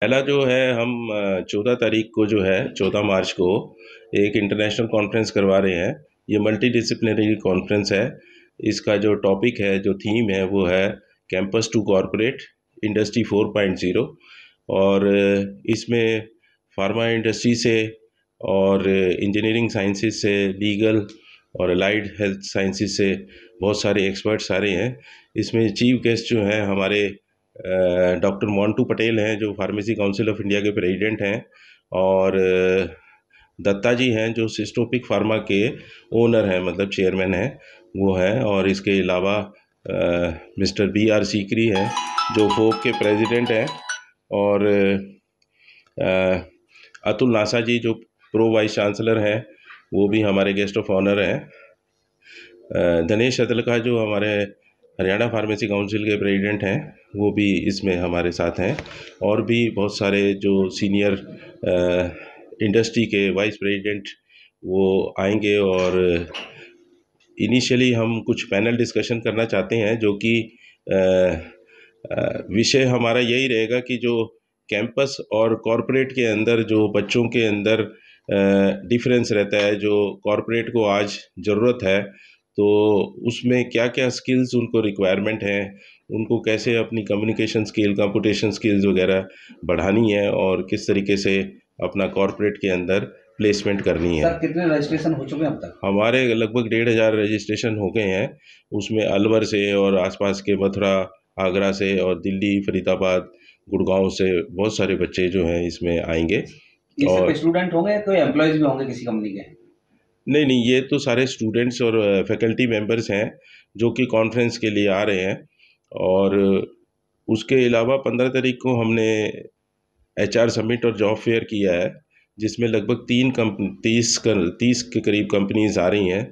पहला जो है हम चौदह तारीख को जो है चौदह मार्च को एक इंटरनेशनल कॉन्फ्रेंस करवा रहे हैं ये मल्टी डिसिप्लिनरी कॉन्फ्रेंस है इसका जो टॉपिक है जो थीम है वो है campus to corporate industry four point zero और इसमें फार्मा इंडस्ट्री से और इंजीनियरिंग साइंसेस से लीगल और अलाइड हेल्थ साइंसेस से बहुत सारे एक्सपर्ट्स आ रहे हैं इसमें चीफ गेस्ट जो हैं हमारे डॉक्टर मोन्टू पटेल हैं जो फार्मेसी काउंसिल ऑफ इंडिया के प्रेसिडेंट हैं और दत्ता जी हैं जो सिस्टोपिक फार्मा के ओनर हैं मतलब चेयरमैन हैं वो हैं और इसके अलावा मिस्टर बी आर सीकरी हैं जो फोक के प्रेसिडेंट हैं और आ, अतुल नासा जी जो प्रो वाइस चांसलर हैं वो भी हमारे गेस्ट ऑफ ऑनर हैं धनेश अतलका जो हमारे हरियाणा फार्मेसी काउंसिल के प्रेसिडेंट हैं वो भी इसमें हमारे साथ हैं और भी बहुत सारे जो सीनियर इंडस्ट्री के वाइस प्रेसिडेंट वो आएंगे और इनिशियली हम कुछ पैनल डिस्कशन करना चाहते हैं जो कि विषय हमारा यही रहेगा कि जो कैंपस और कॉरपोरेट के अंदर जो बच्चों के अंदर डिफरेंस रहता है जो कॉरपोरेट को आज ज़रूरत है तो उसमें क्या क्या स्किल्स उनको रिक्वायरमेंट है उनको कैसे अपनी कम्युनिकेशन स्किल कंपटीशन स्किल्स वगैरह बढ़ानी है और किस तरीके से अपना कॉरपोरेट के अंदर प्लेसमेंट करनी है सर कितने रजिस्ट्रेशन हो चुके हैं अब तक हमारे लगभग डेढ़ हज़ार रजिस्ट्रेशन हो गए हैं उसमें अलवर से और आसपास के मथुरा आगरा से और दिल्ली फरीदाबाद गुड़गांव से बहुत सारे बच्चे जो हैं इसमें आएंगे और स्टूडेंट होंगे तो एम्प्लॉयज़ भी होंगे किसी कंपनी के नहीं नहीं ये तो सारे स्टूडेंट्स और फैकल्टी मेंबर्स हैं जो कि कॉन्फ्रेंस के लिए आ रहे हैं और उसके अलावा पंद्रह तारीख को हमने एच आर समिट और जॉब फेयर किया है जिसमें लगभग तीन कंपनी तीस कर तीस के करीब कंपनीज आ रही हैं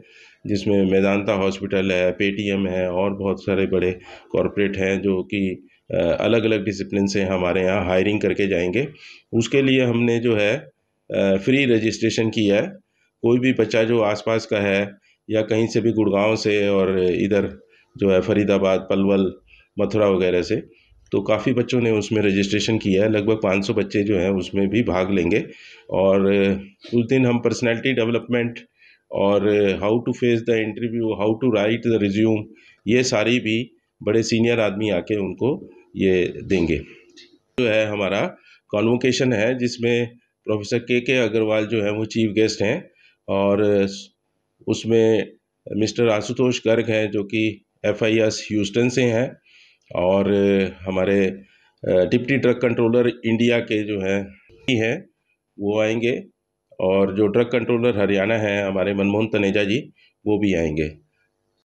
जिसमें मैदानता हॉस्पिटल है पेटीएम है और बहुत सारे बड़े कॉरपोरेट हैं जो कि अलग अलग डिसिप्लिन से हमारे यहाँ हायरिंग करके जाएंगे उसके लिए हमने जो है फ्री रजिस्ट्रेशन किया है कोई भी बच्चा जो आसपास का है या कहीं से भी गुड़गांव से और इधर जो है फरीदाबाद पलवल मथुरा वगैरह से तो काफ़ी बच्चों ने उसमें रजिस्ट्रेशन किया है लगभग 500 बच्चे जो हैं उसमें भी भाग लेंगे और उस दिन हम पर्सनैलिटी डेवलपमेंट और how to face the interview how to write the resume ये सारी भी बड़े सीनियर आदमी आके उनको ये देंगे जो है हमारा कॉन्वोकेशन है जिसमें प्रोफेसर के के अग्रवाल जो है वो चीफ गेस्ट हैं और उसमें मिस्टर आशुतोष गर्ग हैं जो कि एफ आई एस ह्यूस्टन से हैं और हमारे डिप्टी ड्रग कंट्रोलर इंडिया के जो हैं हैं वो आएंगे और जो ड्रग कंट्रोलर हरियाणा हैं हमारे मनमोहन तनेजा जी वो भी आएंगे